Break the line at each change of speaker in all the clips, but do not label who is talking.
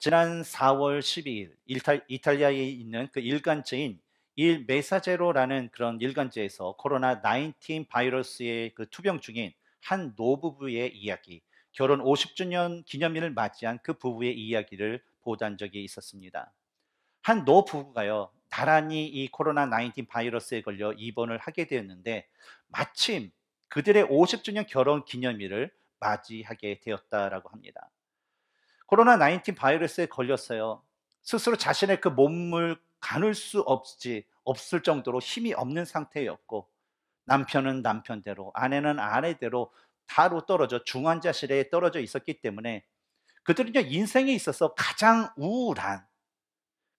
지난 4월 12일 이탈, 이탈리아에 있는 그 일간지인 일 메사제로라는 그런 일간지에서 코로나 19 바이러스의 그 투병 중인 한 노부부의 이야기, 결혼 50주년 기념일을 맞이한 그 부부의 이야기를 보도한 적이 있었습니다. 한 노부부가요, 나란히 이 코로나 19 바이러스에 걸려 입원을 하게 되었는데 마침 그들의 50주년 결혼 기념일을 맞이하게 되었다라고 합니다. 코로나19 바이러스에 걸렸어요. 스스로 자신의 그 몸을 가눌 수 없지, 없을 정도로 힘이 없는 상태였고, 남편은 남편대로, 아내는 아내대로 다로 떨어져 중환자실에 떨어져 있었기 때문에 그들은 인생에 있어서 가장 우울한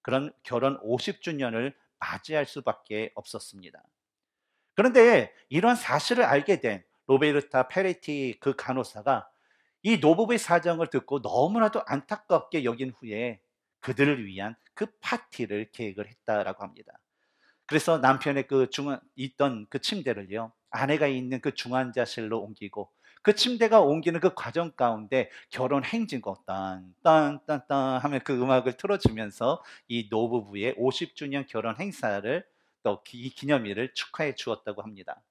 그런 결혼 50주년을 맞이할 수밖에 없었습니다. 그런데 이런 사실을 알게 된 로베르타 페레티 그 간호사가 이 노부부의 사정을 듣고 너무나도 안타깝게 여긴 후에 그들을 위한 그 파티를 계획을 했다라고 합니다. 그래서 남편의 그 중한 있던 그 침대를요 아내가 있는 그 중환자실로 옮기고 그 침대가 옮기는 그 과정 가운데 결혼 행진곡 딴딴딴딴 하면 그 음악을 틀어주면서 이 노부부의 50주년 결혼 행사를 또 이 기념일을 축하해 주었다고 합니다.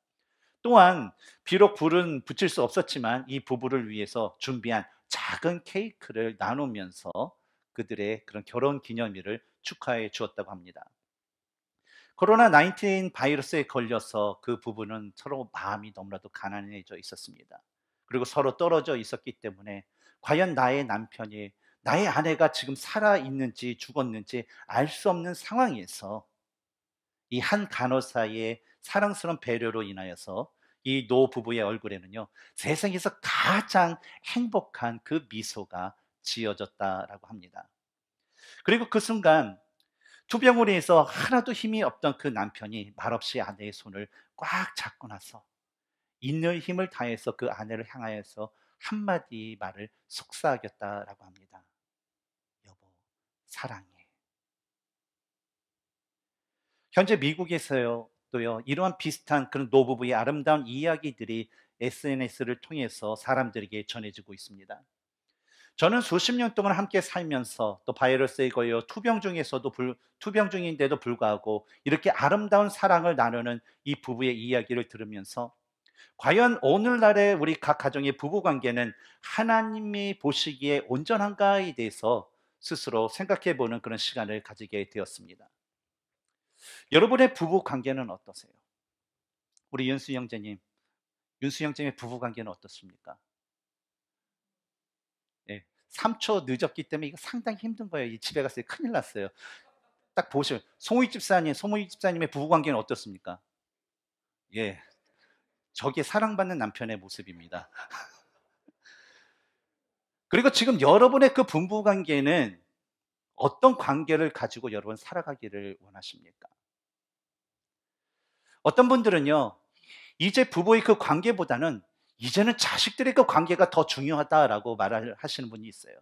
또한 비록 불은 붙일 수 없었지만 이 부부를 위해서 준비한 작은 케이크를 나누면서 그들의 그런 결혼 기념일을 축하해 주었다고 합니다. 코로나 19 바이러스에 걸려서 그 부부는 서로 마음이 너무나도 가난해져 있었습니다. 그리고 서로 떨어져 있었기 때문에 과연 나의 남편이 나의 아내가 지금 살아 있는지 죽었는지 알 수 없는 상황에서 이한간호사의 사랑스러운 배려로 인하여서 이 노 부부의 얼굴에는요 세상에서 가장 행복한 그 미소가 지어졌다라고 합니다. 그리고 그 순간 투병원에서 하나도 힘이 없던 그 남편이 말없이 아내의 손을 꽉 잡고 나서 있는 힘을 다해서 그 아내를 향하여서 한마디 말을 속삭였다라고 합니다. 여보, 사랑해. 현재 미국에서요, 또요, 이러한 비슷한 그런 노부부의 아름다운 이야기들이 SNS를 통해서 사람들에게 전해지고 있습니다. 저는 수십 년 동안 함께 살면서 또 바이러스에 걸려 투병 중에서도 불, 투병 중인데도 불구하고 이렇게 아름다운 사랑을 나누는 이 부부의 이야기를 들으면서 과연 오늘날의 우리 각 가정의 부부 관계는 하나님이 보시기에 온전한가에 대해서 스스로 생각해 보는 그런 시간을 가지게 되었습니다. 여러분의 부부 관계는 어떠세요? 우리 윤수 형제님, 윤수 형제님의 부부 관계는 어떻습니까? 예, 3초 늦었기 때문에 이거 상당히 힘든 거예요. 이 집에 갔을 때 큰일 났어요. 딱 보시면 송우익 집사님, 송우익 집사님의 부부 관계는 어떻습니까? 예, 저게 사랑받는 남편의 모습입니다. 그리고 지금 여러분의 그부부 관계는 어떤 관계를 가지고 여러분 살아가기를 원하십니까? 어떤 분들은요, 이제 부부의 그 관계보다는 이제는 자식들의 그 관계가 더 중요하다라고 말하시는 분이 있어요.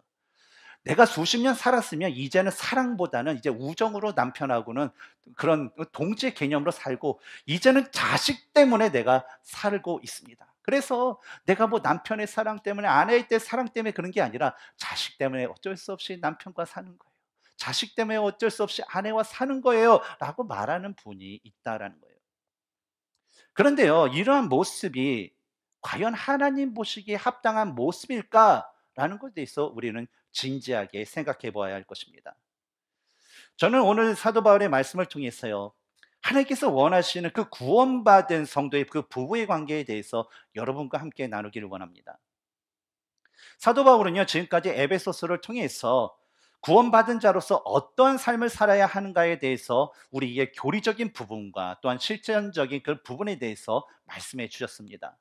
내가 수십 년 살았으면 이제는 사랑보다는 이제 우정으로 남편하고는 그런 동지의 개념으로 살고 이제는 자식 때문에 내가 살고 있습니다. 그래서 내가 뭐 남편의 사랑 때문에 아내의 때 사랑 때문에 그런 게 아니라 자식 때문에 어쩔 수 없이 남편과 사는 거예요. 자식 때문에 어쩔 수 없이 아내와 사는 거예요. 라고 말하는 분이 있다라는 거예요. 그런데요, 이러한 모습이 과연 하나님 보시기에 합당한 모습일까라는 것에 대해서 우리는 진지하게 생각해 보아야 할 것입니다. 저는 오늘 사도 바울의 말씀을 통해서요, 하나님께서 원하시는 그 구원받은 성도의 그 부부의 관계에 대해서 여러분과 함께 나누기를 원합니다. 사도 바울은요, 지금까지 에베소스를 통해서 구원받은 자로서 어떤 삶을 살아야 하는가에 대해서 우리의 교리적인 부분과 또한 실천적인 그 부분에 대해서 말씀해 주셨습니다.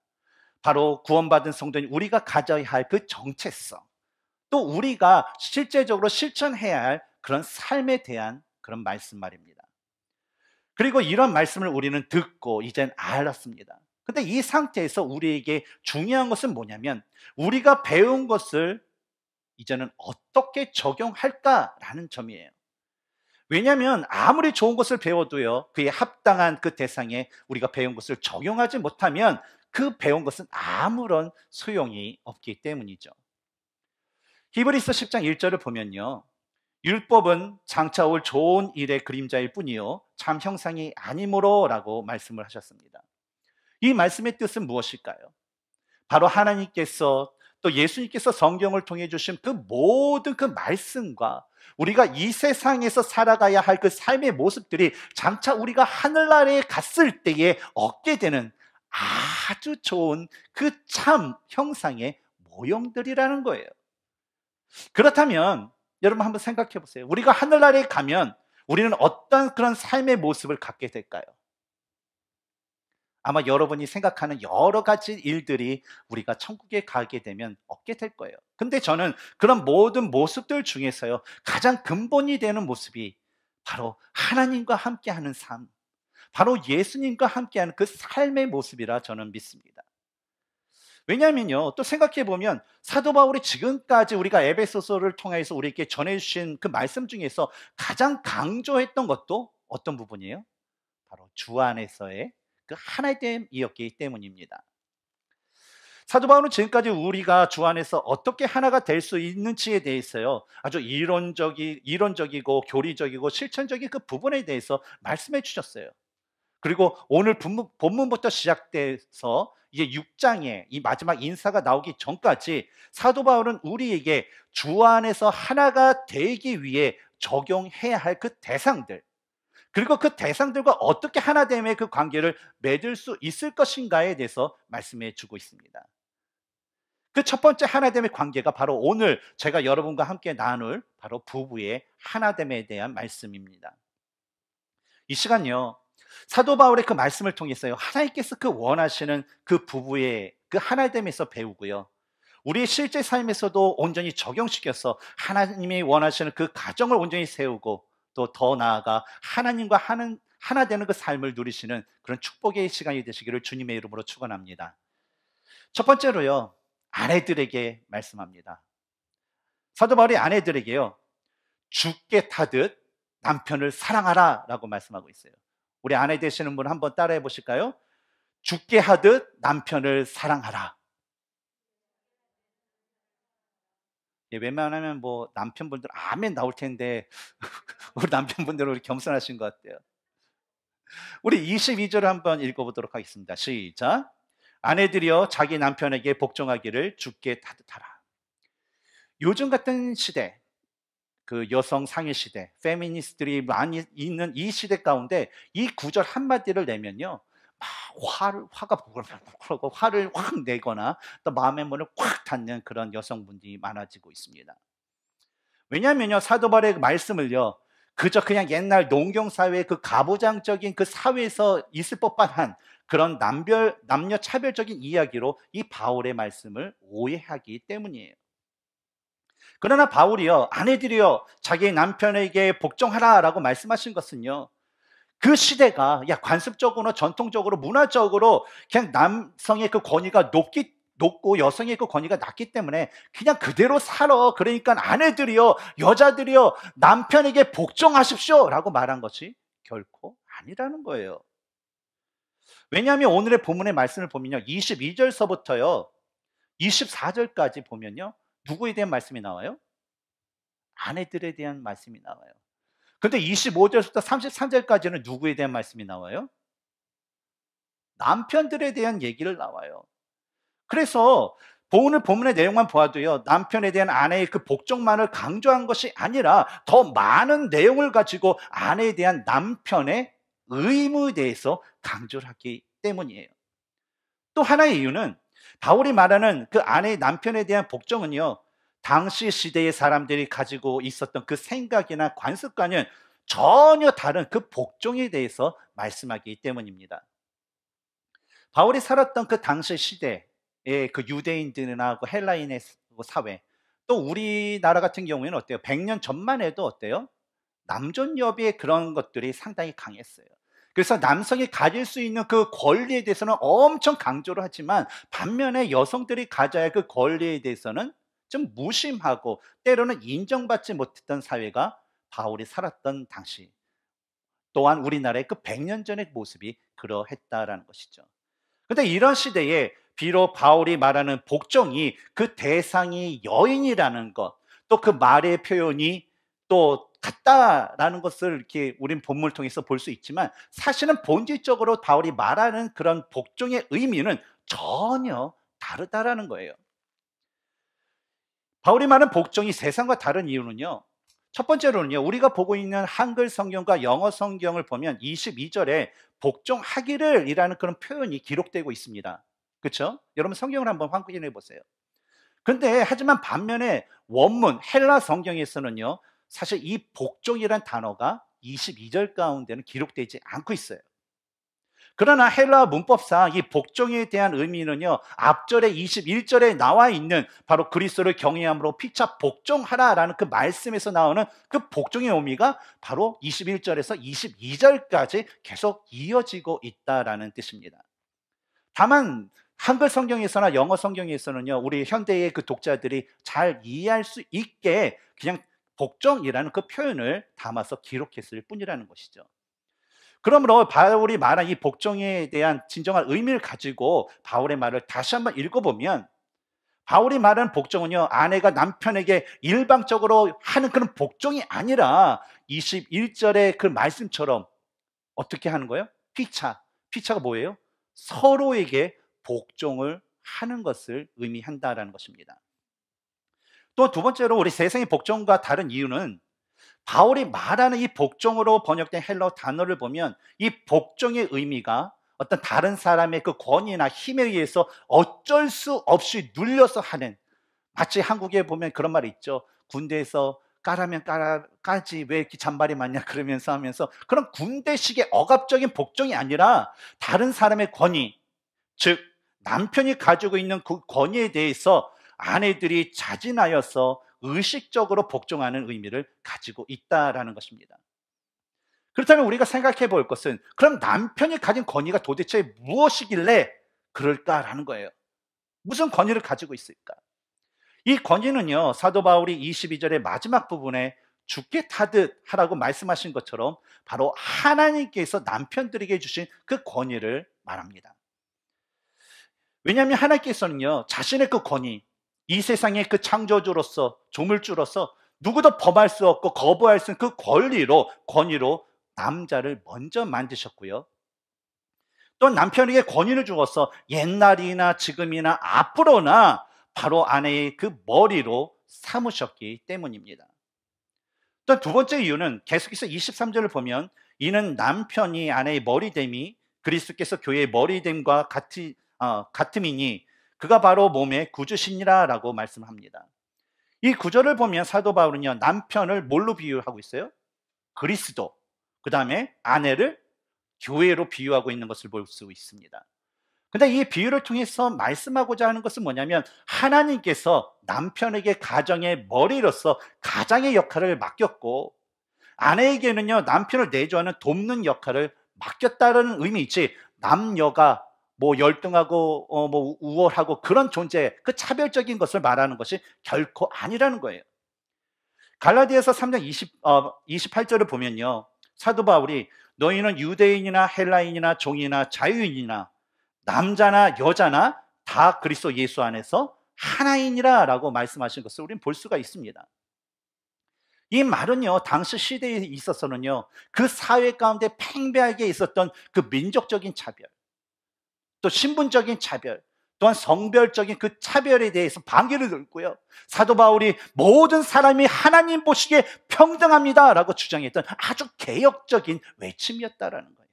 바로 구원받은 성도인 우리가 가져야 할 그 정체성, 또 우리가 실제적으로 실천해야 할 그런 삶에 대한 그런 말씀 말입니다. 그리고 이런 말씀을 우리는 듣고 이젠 알았습니다. 근데 이 상태에서 우리에게 중요한 것은 뭐냐면 우리가 배운 것을 이제는 어떻게 적용할까라는 점이에요. 왜냐하면 아무리 좋은 것을 배워도요 그에 합당한 그 대상에 우리가 배운 것을 적용하지 못하면 그 배운 것은 아무런 소용이 없기 때문이죠. 히브리서 10장 1절을 보면요. 율법은 장차 올 좋은 일의 그림자일 뿐이요. 참 형상이 아니므로 라고 말씀을 하셨습니다. 이 말씀의 뜻은 무엇일까요? 바로 하나님께서 또 예수님께서 성경을 통해 주신 그 모든 그 말씀과 우리가 이 세상에서 살아가야 할 그 삶의 모습들이 장차 우리가 하늘나라에 갔을 때에 얻게 되는 아주 좋은 그 참 형상의 모형들이라는 거예요. 그렇다면 여러분 한번 생각해 보세요. 우리가 하늘나라에 가면 우리는 어떤 그런 삶의 모습을 갖게 될까요? 아마 여러분이 생각하는 여러 가지 일들이 우리가 천국에 가게 되면 얻게 될 거예요. 근데 저는 그런 모든 모습들 중에서요, 가장 근본이 되는 모습이 바로 하나님과 함께하는 삶, 바로 예수님과 함께하는 그 삶의 모습이라 저는 믿습니다. 왜냐면요, 하또 생각해 보면 사도 바울이 지금까지 우리가 에베소서를 통해서 우리에게 전해주신 그 말씀 중에서 가장 강조했던 것도 어떤 부분이에요? 바로 주 안에서의 그 하나의 땜이었기 때문입니다. 사도 바울은 지금까지 우리가 주 안에서 어떻게 하나가 될 수 있는지에 대해서요 아주 이론적이 이론적이고 교리적이고 실천적인 그 부분에 대해서 말씀해 주셨어요. 그리고 오늘 본문, 부터 시작돼서 이제 6장에 이 마지막 인사가 나오기 전까지 사도 바울은 우리에게 주 안에서 하나가 되기 위해 적용해야 할 그 대상들 그리고 그 대상들과 어떻게 하나됨의 그 관계를 맺을 수 있을 것인가에 대해서 말씀해 주고 있습니다. 그 첫 번째 하나됨의 관계가 바로 오늘 제가 여러분과 함께 나눌 바로 부부의 하나됨에 대한 말씀입니다. 이 시간요, 사도 바울의 그 말씀을 통해서요, 하나님께서 그 원하시는 그 부부의 그 하나됨에서 배우고요. 우리의 실제 삶에서도 온전히 적용시켜서 하나님이 원하시는 그 가정을 온전히 세우고 또더 나아가 하나님과 하는, 하나 되는 그 삶을 누리시는 그런 축복의 시간이 되시기를 주님의 이름으로 축원합니다. 첫 번째로요. 아내들에게 말씀합니다. 사도 바울이 아내들에게요. 죽게 타듯 남편을 사랑하라라고 말씀하고 있어요. 우리 아내 되시는 분 한번 따라해 보실까요? 죽게 하듯 남편을 사랑하라. 예, 웬만하면 뭐 남편분들 아멘 나올 텐데 우리 남편분들은 우리 겸손하신 것 같아요. 우리 22절을 한번 읽어보도록 하겠습니다. 시작. 아내들이여 자기 남편에게 복종하기를 죽게 따듯하라 요즘 같은 시대, 그 여성 상위 시대, 페미니스트들이 많이 있는 이 시대 가운데 이 구절 한마디를 내면요. 화를 화가 부글부글 고 화를 확 내거나 또 마음의 문을 확 닫는 그런 여성분들이 많아지고 있습니다. 왜냐하면요 사도 바울의 그 말씀을요 그저 그냥 옛날 농경 사회의 그 가부장적인 그 사회에서 있을 법한한 그런 남별 남녀 차별적인 이야기로 이 바울의 말씀을 오해하기 때문이에요. 그러나 바울이요 아내들이요 자기 남편에게 복종하라라고 말씀하신 것은요 그 시대가 야 관습적으로 전통적으로 문화적으로 그냥 남성의 그 권위가 높기 높고 여성의 그 권위가 낮기 때문에 그냥 그대로 살아. 그러니까 아내들이여, 여자들이여, 남편에게 복종하십시오. 라고 말한 것이 결코 아니라는 거예요. 왜냐하면 오늘의 본문의 말씀을 보면요. 22절서부터요. 24절까지 보면요. 누구에 대한 말씀이 나와요? 아내들에 대한 말씀이 나와요. 근데 25절부터 33절까지는 누구에 대한 말씀이 나와요? 남편들에 대한 얘기를 나와요. 그래서 오늘 본문의 내용만 보아도요, 남편에 대한 아내의 그 복종만을 강조한 것이 아니라 더 많은 내용을 가지고 아내에 대한 남편의 의무에 대해서 강조를 하기 때문이에요. 또 하나의 이유는 바울이 말하는 그 아내의 남편에 대한 복종은요, 당시 시대의 사람들이 가지고 있었던 그 생각이나 관습과는 전혀 다른 그 복종에 대해서 말씀하기 때문입니다. 바울이 살았던 그 당시 시대의 그 유대인들이나 그 헬라인의 사회, 또 우리나라 같은 경우에는 어때요? 100년 전만 해도 어때요? 남존여비의 그런 것들이 상당히 강했어요. 그래서 남성이 가질 수 있는 그 권리에 대해서는 엄청 강조를 하지만 반면에 여성들이 가져야 할 그 권리에 대해서는 좀 무심하고 때로는 인정받지 못했던 사회가 바울이 살았던 당시 또한 우리나라의 그 100년 전의 모습이 그러했다라는 것이죠. 그런데 이런 시대에 비록 바울이 말하는 복종이 그 대상이 여인이라는 것, 또 그 말의 표현이 또 같다라는 것을 이렇게 우린 본문을 통해서 볼 수 있지만 사실은 본질적으로 바울이 말하는 그런 복종의 의미는 전혀 다르다라는 거예요. 바울이 말한 복종이 세상과 다른 이유는요. 첫 번째로는요. 우리가 보고 있는 한글 성경과 영어 성경을 보면 22절에 복종하기를 이라는 그런 표현이 기록되고 있습니다. 그쵸 여러분 성경을 한번 확인해 보세요. 근데 하지만 반면에 원문 헬라 성경에서는요. 사실 이 복종이란 단어가 22절 가운데는 기록되지 않고 있어요. 그러나 헬라 문법상 이 복종에 대한 의미는요, 앞절에 21절에 나와 있는 바로 그리스도를 경외함으로 피차 복종하라라는 그 말씀에서 나오는 그 복종의 의미가 바로 21절에서 22절까지 계속 이어지고 있다라는 뜻입니다. 다만 한글 성경에서나 영어 성경에서는요, 우리 현대의 그 독자들이 잘 이해할 수 있게 그냥 복종이라는 그 표현을 담아서 기록했을 뿐이라는 것이죠. 그러므로 바울이 말한 이 복종에 대한 진정한 의미를 가지고 바울의 말을 다시 한번 읽어보면 바울이 말한 복종은요, 아내가 남편에게 일방적으로 하는 그런 복종이 아니라 21절의 그 말씀처럼 어떻게 하는 거예요? 피차. 피차가 뭐예요? 서로에게 복종을 하는 것을 의미한다라는 것입니다. 또 두 번째로 우리 세상의 복종과 다른 이유는 바울이 말하는 이 복종으로 번역된 헬러 단어를 보면 이 복종의 의미가 어떤 다른 사람의 그 권위나 힘에 의해서 어쩔 수 없이 눌려서 하는 마치 한국에 보면 그런 말이 있죠. 군대에서 까라면 까라, 까지 왜 이렇게 잔발이 많냐 그러면서 하면서 그런 군대식의 억압적인 복종이 아니라 다른 사람의 권위, 즉 남편이 가지고 있는 그 권위에 대해서 아내들이 자진하여서 의식적으로 복종하는 의미를 가지고 있다라는 것입니다. 그렇다면 우리가 생각해 볼 것은 그럼 남편이 가진 권위가 도대체 무엇이길래 그럴까라는 거예요. 무슨 권위를 가지고 있을까? 이 권위는요, 사도 바울이 22절의 마지막 부분에 죽게 타듯 하라고 말씀하신 것처럼 바로 하나님께서 남편들에게 주신 그 권위를 말합니다. 왜냐하면 하나님께서는요, 자신의 그 권위, 이 세상의 그 창조주로서 조물주로서 누구도 범할 수 없고 거부할 수 있는 그 권리로 권위로 남자를 먼저 만드셨고요. 또 남편에게 권위를 주어서 옛날이나 지금이나 앞으로나 바로 아내의 그 머리로 삼으셨기 때문입니다. 또 두 번째 이유는 계속해서 23절을 보면 이는 남편이 아내의 머리됨이 그리스도께서 교회의 머리됨과 같이, 어, 같음이니 그가 바로 몸의 구주신이라라고 말씀합니다. 이 구절을 보면 사도 바울은요 남편을 뭘로 비유하고 있어요? 그리스도. 그 다음에 아내를 교회로 비유하고 있는 것을 볼 수 있습니다. 근데 이 비유를 통해서 말씀하고자 하는 것은 뭐냐면 하나님께서 남편에게 가정의 머리로서 가장의 역할을 맡겼고 아내에게는요 남편을 내조하는 돕는 역할을 맡겼다는 의미이지 남녀가 뭐 열등하고 어, 뭐 우월하고 그런 존재 그 차별적인 것을 말하는 것이 결코 아니라는 거예요. 갈라디아서 3장 20, 어, 28절을 보면요. 사도 바울이 너희는 유대인이나 헬라인이나 종이나 자유인이나 남자나 여자나 다 그리스도 예수 안에서 하나인이라라고 말씀하신 것을 우리는 볼 수가 있습니다. 이 말은요, 당시 시대에 있어서는요, 그 사회 가운데 팽배하게 있었던 그 민족적인 차별, 또 신분적인 차별, 또한 성별적인 그 차별에 대해서 반기를 들고요. 사도 바울이 모든 사람이 하나님 보시기에 평등합니다라고 주장했던 아주 개혁적인 외침이었다라는 거예요.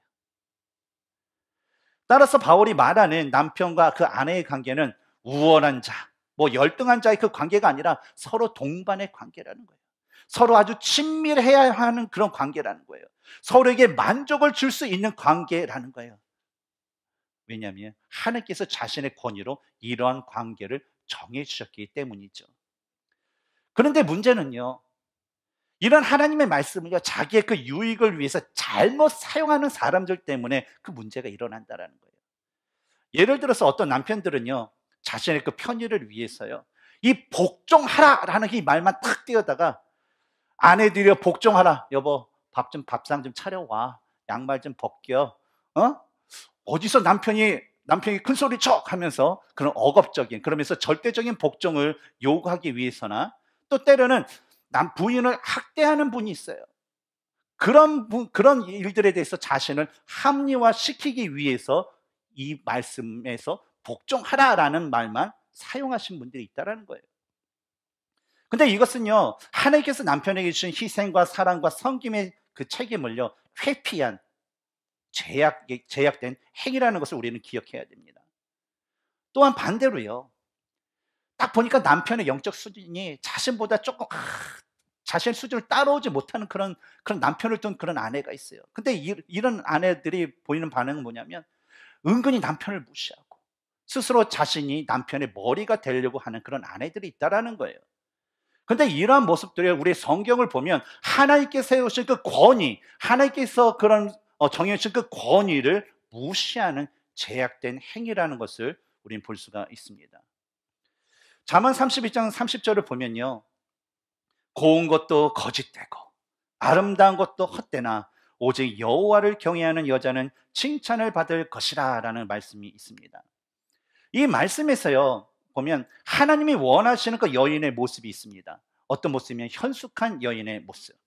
따라서 바울이 말하는 남편과 그 아내의 관계는 우월한 자, 뭐 열등한 자의 그 관계가 아니라 서로 동반의 관계라는 거예요. 서로 아주 친밀해야 하는 그런 관계라는 거예요. 서로에게 만족을 줄 수 있는 관계라는 거예요. 왜냐하면 하나님께서 자신의 권위로 이러한 관계를 정해 주셨기 때문이죠. 그런데 문제는요. 이런 하나님의 말씀을요. 자기의 그 유익을 위해서 잘못 사용하는 사람들 때문에 그 문제가 일어난다라는 거예요. 예를 들어서 어떤 남편들은요. 자신의 그 편의를 위해서요. 이 복종하라라는 이 말만 탁 띄어다가 아내들이 복종하라 여보 밥 좀 밥상 좀 차려와 양말 좀 벗겨 어 어디서 남편이 남편이 큰 소리 쳐 하면서 그런 억압적인 그러면서 절대적인 복종을 요구하기 위해서나 또 때로는 남 부인을 학대하는 분이 있어요. 그런 분, 그런 일들에 대해서 자신을 합리화시키기 위해서 이 말씀에서 복종하라라는 말만 사용하신 분들이 있다라는 거예요. 근데 이것은요 하나님께서 남편에게 주신 희생과 사랑과 성김의그 책임을요 회피한 제약, 제약된 행위라는 것을 우리는 기억해야 됩니다. 또한 반대로요. 딱 보니까 남편의 영적 수준이 자신보다 조금, 아, 자신의 수준을 따라오지 못하는 그런, 그런 남편을 둔 그런 아내가 있어요. 근데 이, 이런 아내들이 보이는 반응은 뭐냐면 은근히 남편을 무시하고 스스로 자신이 남편의 머리가 되려고 하는 그런 아내들이 있다라는 거예요. 근데 이러한 모습들이 우리 성경을 보면 하나님께 세우신 그 권위, 하나님께서 그런 어, 정해진 그 권위를 무시하는 제약된 행위라는 것을 우리는볼 수가 있습니다. 자만 32장 30절을 보면요. 고운 것도 거짓되고 아름다운 것도 헛되나 오직 여호와를 경외하는 여자는 칭찬을 받을 것이라라는 말씀이 있습니다. 이 말씀에서요. 보면 하나님이 원하시는 그 여인의 모습이 있습니다. 어떤 모습이면 현숙한 여인의 모습.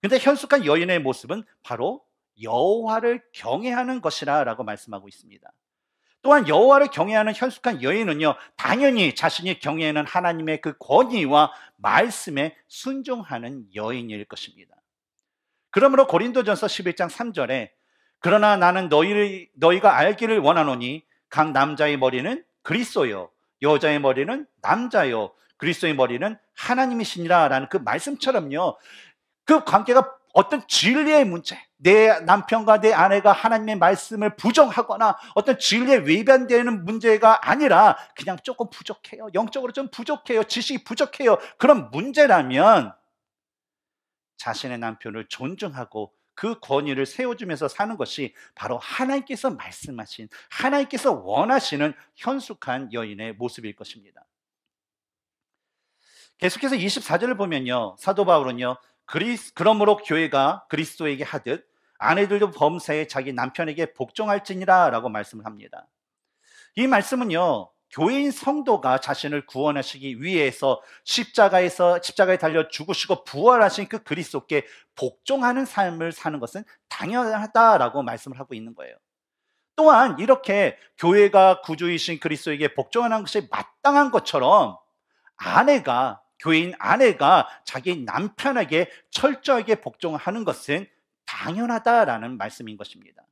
근데 현숙한 여인의 모습은 바로 여호와를 경외하는 것이라라고 말씀하고 있습니다. 또한 여호와를 경외하는 현숙한 여인은요 당연히 자신이 경외하는 하나님의 그 권위와 말씀에 순종하는 여인일 것입니다. 그러므로 고린도전서 11장 3절에 그러나 나는 너희를 너희가 알기를 원하노니 각 남자의 머리는 그리스도요 여자의 머리는 남자요 그리스도의 머리는 하나님이시니라라는 그 말씀처럼요 그 관계가 어떤 진리의 문제, 내 남편과 내 아내가 하나님의 말씀을 부정하거나 어떤 진리에 위반되는 문제가 아니라 그냥 조금 부족해요. 영적으로 좀 부족해요. 지식이 부족해요. 그런 문제라면 자신의 남편을 존중하고 그 권위를 세워주면서 사는 것이 바로 하나님께서 말씀하신, 하나님께서 원하시는 현숙한 여인의 모습일 것입니다. 계속해서 24절을 보면요. 사도 바울은요. 그리스, 그러므로 교회가 그리스도에게 하듯 아내들도 범사에 자기 남편에게 복종할지니라 라고 말씀을 합니다. 이 말씀은요, 교인 성도가 자신을 구원하시기 위해서 십자가에서 십자가에 달려 죽으시고 부활하신 그 그리스도께 복종하는 삶을 사는 것은 당연하다라고 말씀을 하고 있는 거예요. 또한 이렇게 교회가 구주이신 그리스도에게 복종하는 것이 마땅한 것처럼 아내가 교인 아내가 자기 남편에게 철저하게 복종하는 것은 당연하다라는 말씀인 것입니다.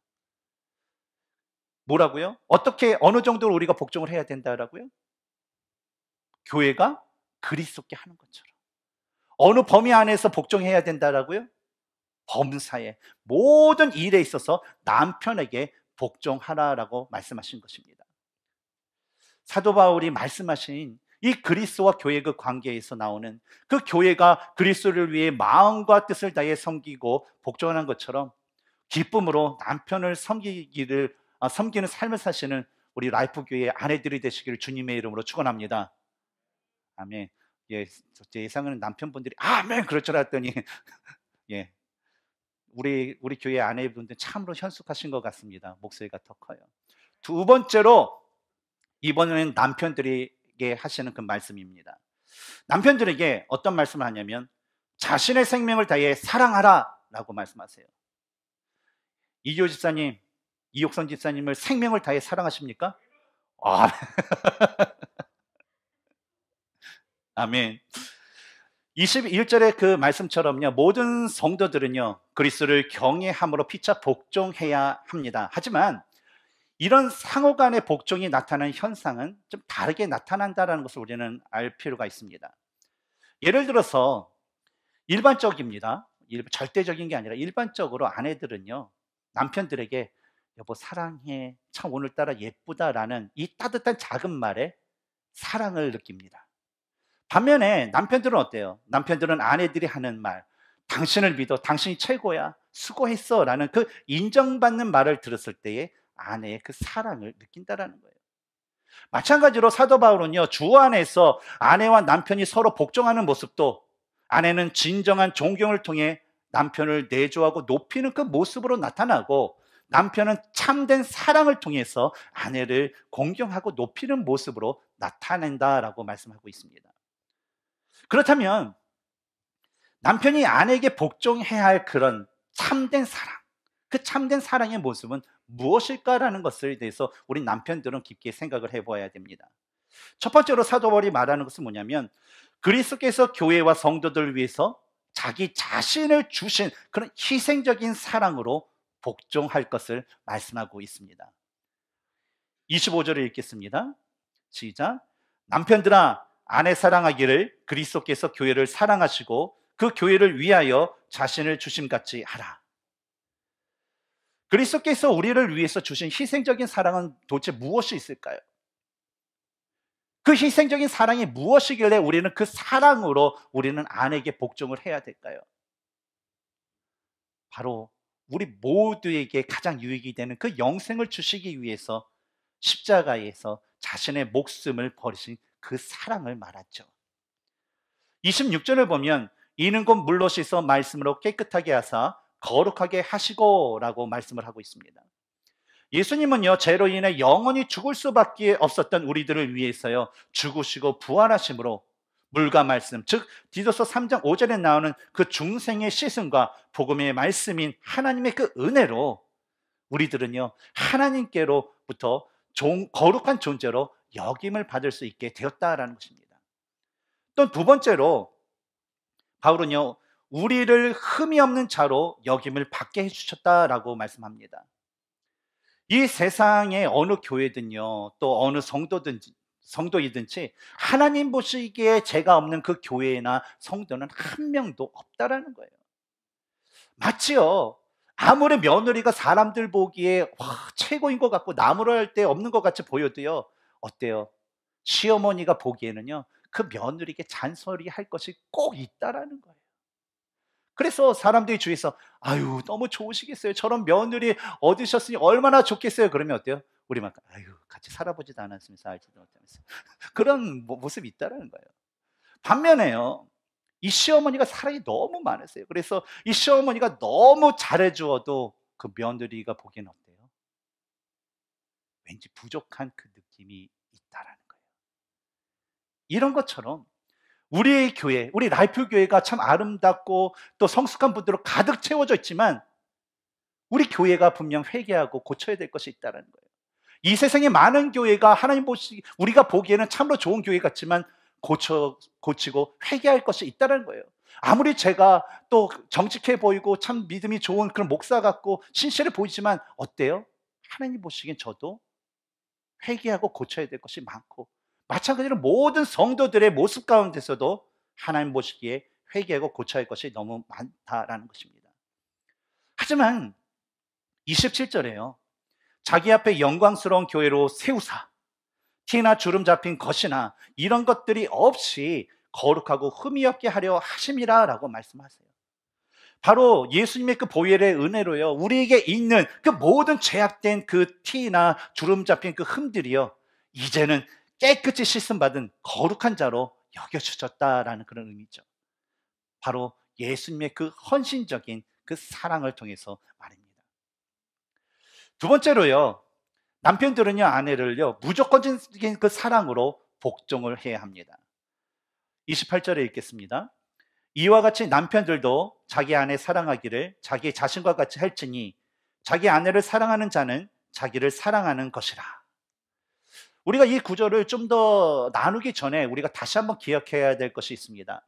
뭐라고요? 어떻게 어느 정도로 우리가 복종을 해야 된다라고요? 교회가 그리스도께 하는 것처럼 어느 범위 안에서 복종해야 된다라고요? 범사에 모든 일에 있어서 남편에게 복종하라라고 말씀하신 것입니다. 사도 바울이 말씀하신 이 그리스와 교회 그 관계에서 나오는 그 교회가 그리스를 위해 마음과 뜻을 다해 섬기고 복종하는 것처럼 기쁨으로 남편을 섬기기를 아, 섬기는 삶을 사시는 우리 라이프 교회 의 아내들이 되시기를 주님의 이름으로 축원합니다. 아멘. 예, 제 예상은 남편분들이 아멘 그럴 줄 알았더니 예, 우리 우리 교회 아내분들 참으로 현숙하신 것 같습니다. 목소리가 더 커요. 두 번째로 이번에는 남편들이 남편에게 하시는 그 말씀입니다. 남편들에게 어떤 말씀을 하냐면 자신의 생명을 다해 사랑하라 라고 말씀하세요. 이지 집사님, 이옥선 집사님을 생명을 다해 사랑하십니까? 아. 아멘. 21절의 그 말씀처럼요, 모든 성도들은요, 그리스를 경외함으로 피차 복종해야 합니다. 하지만 이런 상호 간의 복종이 나타나는 현상은 좀 다르게 나타난다는 것을 우리는 알 필요가 있습니다. 예를 들어서 일반적입니다. 절대적인 게 아니라 일반적으로 아내들은요, 남편들에게 여보 사랑해, 참 오늘따라 예쁘다라는 이 따뜻한 작은 말에 사랑을 느낍니다. 반면에 남편들은 어때요? 남편들은 아내들이 하는 말, 당신을 믿어, 당신이 최고야, 수고했어 라는 그 인정받는 말을 들었을 때에 아내의 그 사랑을 느낀다라는 거예요. 마찬가지로 사도 바울은요, 주 안에서 아내와 남편이 서로 복종하는 모습도 아내는 진정한 존경을 통해 남편을 내조하고 높이는 그 모습으로 나타나고 남편은 참된 사랑을 통해서 아내를 공경하고 높이는 모습으로 나타낸다라고 말씀하고 있습니다. 그렇다면 남편이 아내에게 복종해야 할 그런 참된 사랑, 그 참된 사랑의 모습은 무엇일까라는 것을 대해서 우리 남편들은 깊게 생각을 해보아야 됩니다. 첫 번째로 사도벌이 말하는 것은 뭐냐면 그리스도께서 교회와 성도들 위해서 자기 자신을 주신 그런 희생적인 사랑으로 복종할 것을 말씀하고 있습니다. 25절을 읽겠습니다. 시작. 남편들아 아내 사랑하기를 그리스도께서 교회를 사랑하시고 그 교회를 위하여 자신을 주심같이 하라. 그리스도께서 우리를 위해서 주신 희생적인 사랑은 도대체 무엇이 있을까요? 그 희생적인 사랑이 무엇이길래 우리는 그 사랑으로 우리는 아내에게 복종을 해야 될까요? 바로 우리 모두에게 가장 유익이 되는 그 영생을 주시기 위해서 십자가에서 자신의 목숨을 버리신 그 사랑을 말하죠. 26절을 보면 이는 곧 물로씻어 말씀으로 깨끗하게 하사 거룩하게 하시고라고 말씀을 하고 있습니다. 예수님은요, 죄로 인해 영원히 죽을 수밖에 없었던 우리들을 위해서요, 죽으시고 부활하심으로 물과 말씀, 즉, 디도서 3장 5절에 나오는 그 중생의 시승과 복음의 말씀인 하나님의 그 은혜로 우리들은요, 하나님께로부터 종, 거룩한 존재로 역임을 받을 수 있게 되었다라는 것입니다. 또 두 번째로, 바울은요, 우리를 흠이 없는 자로 여김을 받게 해주셨다라고 말씀합니다. 이 세상의 어느 교회든요, 또 어느 성도든지, 성도이든지 하나님 보시기에 죄가 없는 그 교회나 성도는 한 명도 없다라는 거예요. 맞지요? 아무리 며느리가 사람들 보기에 와, 최고인 것 같고 나무를 할때 없는 것 같이 보여도요. 어때요? 시어머니가 보기에는요. 그 며느리에게 잔소리 할 것이 꼭 있다라는 거예요. 그래서 사람들이 주위에서 아유 너무 좋으시겠어요. 저런 며느리 얻으셨으니 얼마나 좋겠어요. 그러면 어때요? 우리만 아유 같이 살아보지도 않았으면서 알지도 못하면서 그런 모습이 있다라는 거예요. 반면에요. 이 시어머니가 사랑이 너무 많으세요 그래서 이 시어머니가 너무 잘해주어도 그 며느리가 보기에는 어때요? 왠지 부족한 그 느낌이 있다라는 거예요. 이런 것처럼 우리의 교회, 우리 라이프 교회가 참 아름답고 또 성숙한 분들로 가득 채워져 있지만 우리 교회가 분명 회개하고 고쳐야 될 것이 있다는 거예요. 이 세상의 많은 교회가 하나님 보시 우리가 보기에는 참으로 좋은 교회 같지만 고쳐 고치고 회개할 것이 있다는 거예요. 아무리 제가 또 정직해 보이고 참 믿음이 좋은 그런 목사 같고 신실해 보이지만 어때요? 하나님 보시기엔 저도 회개하고 고쳐야 될 것이 많고 마찬가지로 모든 성도들의 모습 가운데서도 하나님 보시기에 회개하고 고쳐야 할 것이 너무 많다라는 것입니다. 하지만 27절에요. 자기 앞에 영광스러운 교회로 세우사, 티나 주름 잡힌 것이나 이런 것들이 없이 거룩하고 흠이 없게 하려 하심이라 라고 말씀하세요. 바로 예수님의 그 보혈의 은혜로요, 우리에게 있는 그 모든 죄악된 그 티나 주름 잡힌 그 흠들이요, 이제는 깨끗이 씻음받은 거룩한 자로 여겨주셨다라는 그런 의미죠. 바로 예수님의 그 헌신적인 그 사랑을 통해서 말입니다. 두 번째로요, 남편들은요, 아내를요, 무조건적인 그 사랑으로 복종을 해야 합니다. 28절에 읽겠습니다. 이와 같이 남편들도 자기 아내 사랑하기를 자기 자신과 같이 할지니 자기 아내를 사랑하는 자는 자기를 사랑하는 것이라. 우리가 이 구절을 좀 더 나누기 전에 우리가 다시 한번 기억해야 될 것이 있습니다.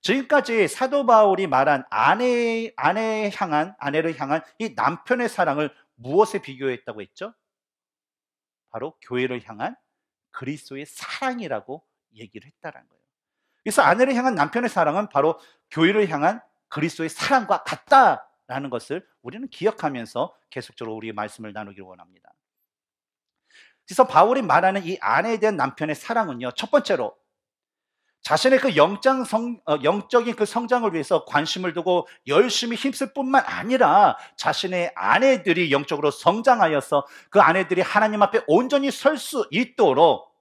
지금까지 사도 바울이 말한 아내, 아내에 향한, 아내를 향한 이 남편의 사랑을 무엇에 비교했다고 했죠? 바로 교회를 향한 그리스도의 사랑이라고 얘기를 했다는 거예요. 그래서 아내를 향한 남편의 사랑은 바로 교회를 향한 그리스도의 사랑과 같다라는 것을 우리는 기억하면서 계속적으로 우리의 말씀을 나누기를 원합니다. 그래서 바울이 말하는 이 아내에 대한 남편의 사랑은요. 첫 번째로 자신의 그 영장 성, 어, 영적인 그 성장을 위해서 관심을 두고 열심히 힘쓸 뿐만 아니라 자신의 아내들이 영적으로 성장하여서 그 아내들이 하나님 앞에 온전히 설 수 있도록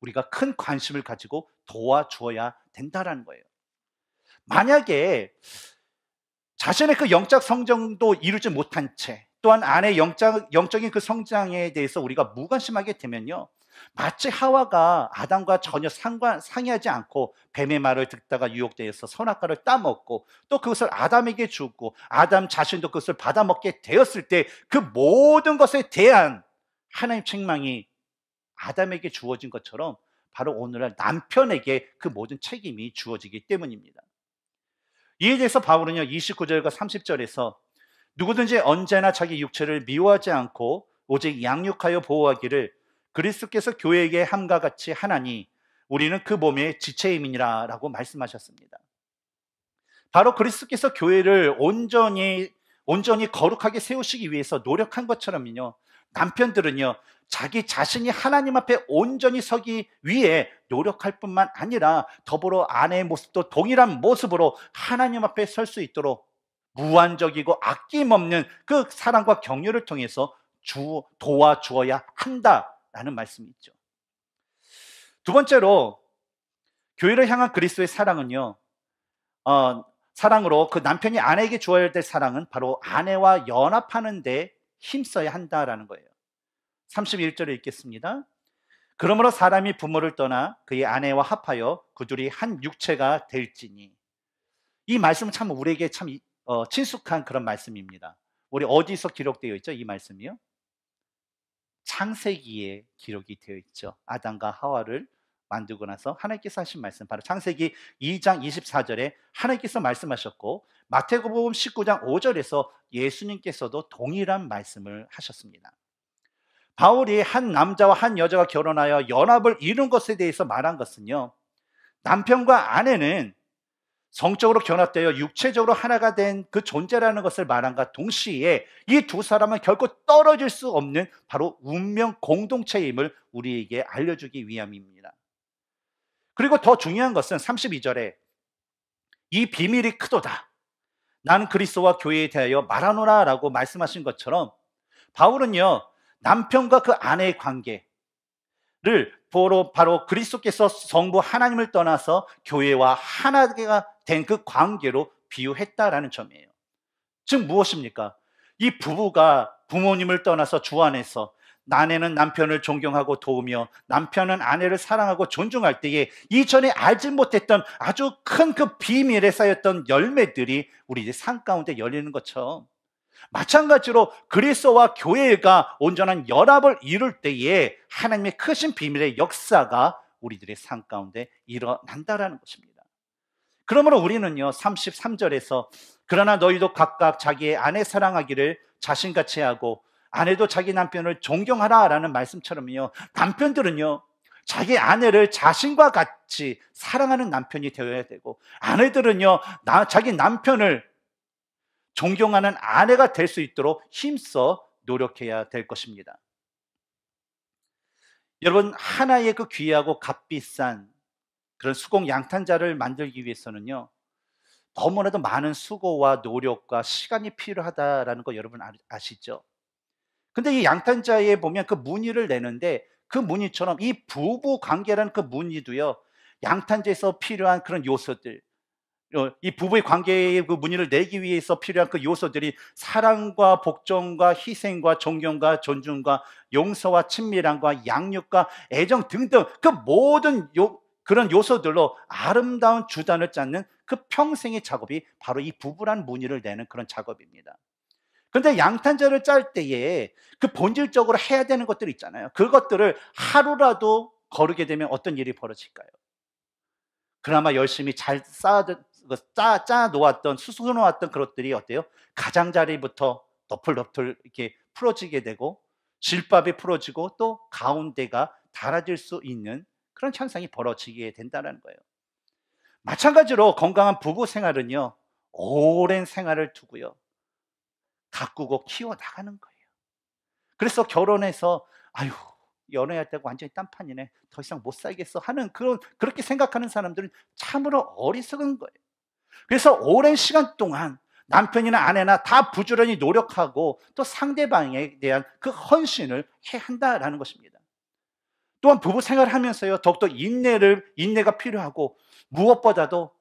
우리가 큰 관심을 가지고 도와주어야 된다라는 거예요. 만약에 자신의 그 영적 성장도 이루지 못한 채 또한 아내 영적, 영적인 그 성장에 대해서 우리가 무관심하게 되면요. 마치 하와가 아담과 전혀 상관, 상의하지 않고 뱀의 말을 듣다가 유혹되어서 선악과를 따먹고 또 그것을 아담에게 주고 아담 자신도 그것을 받아먹게 되었을 때 그 모든 것에 대한 하나님 책망이 아담에게 주어진 것처럼 바로 오늘날 남편에게 그 모든 책임이 주어지기 때문입니다. 이에 대해서 바울은요, 29절과 30절에서 누구든지 언제나 자기 육체를 미워하지 않고 오직 양육하여 보호하기를 그리스도께서 교회에게 함과 같이 하나니 우리는 그 몸의 지체이민이라라고 말씀하셨습니다. 바로 그리스도께서 교회를 온전히 온전히 거룩하게 세우시기 위해서 노력한 것처럼요. 남편들은요. 자기 자신이 하나님 앞에 온전히 서기 위해 노력할 뿐만 아니라 더불어 아내의 모습도 동일한 모습으로 하나님 앞에 설 수 있도록 무한적이고 아낌없는 그 사랑과 격려를 통해서 주, 도와주어야 한다라는 말씀이 있죠. 두 번째로 교회를 향한 그리스도의 사랑은요. 어, 사랑으로 그 남편이 아내에게 주어야 될 사랑은 바로 아내와 연합하는 데 힘써야 한다라는 거예요. 31절을 읽겠습니다. 그러므로 사람이 부모를 떠나 그의 아내와 합하여 그들이 한 육체가 될지니 이 말씀은 참 우리에게 참 어, 친숙한 그런 말씀입니다. 우리 어디서 기록되어 있죠? 이 말씀이요? 창세기에 기록이 되어 있죠. 아담과 하와를 만들고 나서 하나님께서 하신 말씀 바로 창세기 2장 24절에 하나님께서 말씀하셨고 마태복음 19장 5절에서 예수님께서도 동일한 말씀을 하셨습니다. 바울이 한 남자와 한 여자가 결혼하여 연합을 이룬 것에 대해서 말한 것은요. 남편과 아내는 성적으로 결합되어 육체적으로 하나가 된 그 존재라는 것을 말한과 동시에 이 두 사람은 결코 떨어질 수 없는 바로 운명 공동체임을 우리에게 알려주기 위함입니다. 그리고 더 중요한 것은 32절에 이 비밀이 크도다. 난 그리스도와 교회에 대하여 말하노라 라고 말씀하신 것처럼 바울은요, 남편과 그 아내의 관계를 바로, 바로 그리스도께서 성부 하나님을 떠나서 교회와 하나가 된그 관계로 비유했다라는 점이에요. 즉 무엇입니까? 이 부부가 부모님을 떠나서 주 안에서 아내는 남편을 존경하고 도우며 남편은 아내를 사랑하고 존중할 때에 이전에 알지 못했던 아주 큰 그 비밀에 쌓였던 열매들이 우리 이제 산 가운데 열리는 것처럼 마찬가지로 그리스와 교회가 온전한 연합을 이룰 때에 하나님의 크신 비밀의 역사가 우리들의 삶 가운데 일어난다라는 것입니다. 그러므로 우리는요, 33절에서 그러나 너희도 각각 자기의 아내 사랑하기를 자신같이 하고 아내도 자기 남편을 존경하라 라는 말씀처럼요, 남편들은요, 자기 아내를 자신과 같이 사랑하는 남편이 되어야 되고, 아내들은요, 나, 자기 남편을 존경하는 아내가 될 수 있도록 힘써 노력해야 될 것입니다. 여러분, 하나의 그 귀하고 값비싼 그런 수공 양탄자를 만들기 위해서는요. 너무나도 많은 수고와 노력과 시간이 필요하다라는 거 여러분 아, 아시죠? 근데 이 양탄자에 보면 그 무늬를 내는데 그 무늬처럼 이 부부 관계라는 그 무늬도요. 양탄자에서 필요한 그런 요소들 어, 이 부부의 관계의 그 무늬를 내기 위해서 필요한 그 요소들이 사랑과 복종과 희생과 존경과 존중과 용서와 친밀함과 양육과 애정 등등 그 모든 요, 그런 요소들로 아름다운 주단을 찾는 그 평생의 작업이 바로 이 부부란 무늬를 내는 그런 작업입니다. 근데 양탄자를 짤 때에 그 본질적으로 해야 되는 것들 있잖아요. 그것들을 하루라도 거르게 되면 어떤 일이 벌어질까요? 그나마 열심히 잘 쌓아, 짜, 그 짜 놓았던, 수수 놓았던 그것들이 어때요? 가장자리부터 너풀너풀 이렇게 풀어지게 되고, 질밥이 풀어지고 또 가운데가 달아질 수 있는 그런 현상이 벌어지게 된다는 거예요. 마찬가지로 건강한 부부 생활은요, 오랜 생활을 두고요, 가꾸고 키워나가는 거예요. 그래서 결혼해서, 아유, 연애할 때가 완전히 딴판이네. 더 이상 못 살겠어. 하는 그런, 그렇게 생각하는 사람들은 참으로 어리석은 거예요. 그래서 오랜 시간 동안 남편이나 아내나 다 부지런히 노력하고 또 상대방에 대한 그 헌신을 해야 한다라는 것입니다. 또한 부부 생활하면서요 을 더욱더 인내를 인내가 필요하고 무엇보다도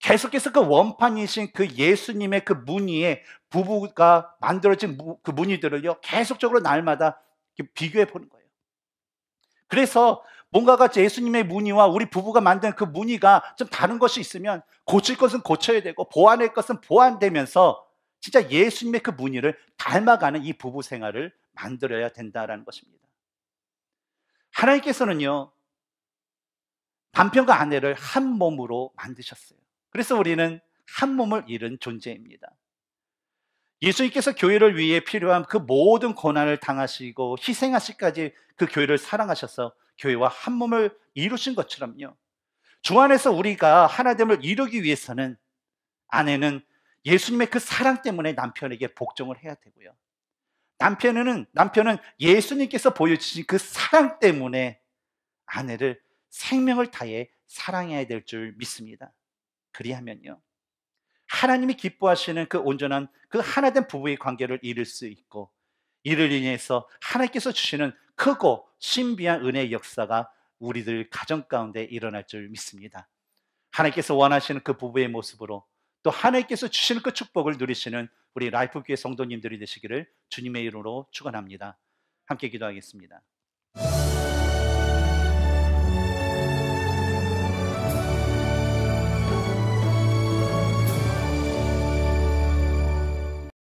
계속해서 그 원판이신 그 예수님의 그 무늬에 부부가 만들어진 그 무늬들을요 계속적으로 날마다 비교해 보는 거예요. 그래서 뭔가가 예수님의 문의와 우리 부부가 만든 그문의가좀 다른 것이 있으면 고칠 것은 고쳐야 되고 보완할 것은 보완되면서 진짜 예수님의 그문의를 닮아가는 이 부부 생활을 만들어야 된다라는 것입니다. 하나님께서는요, 남편과 아내를 한 몸으로 만드셨어요. 그래서 우리는 한 몸을 이룬 존재입니다. 예수님께서 교회를 위해 필요한 그 모든 고난을 당하시고 희생하시까지 그 교회를 사랑하셔서 교회와 한 몸을 이루신 것처럼요. 주 안에서 우리가 하나됨을 이루기 위해서는 아내는 예수님의 그 사랑 때문에 남편에게 복종을 해야 되고요. 남편은, 남편은 예수님께서 보여주신 그 사랑 때문에 아내를 생명을 다해 사랑해야 될 줄 믿습니다. 그리하면요. 하나님이 기뻐하시는 그 온전한 그 하나된 부부의 관계를 이룰 수 있고 이를 인해서 하나님께서 주시는 크고 신비한 은혜의 역사가 우리들 가정 가운데 일어날 줄 믿습니다. 하나님께서 원하시는 그 부부의 모습으로 또 하나님께서 주시는 그 축복을 누리시는 우리 라이프 교회 성도님들이 되시기를 주님의 이름으로 축원합니다. 함께 기도하겠습니다.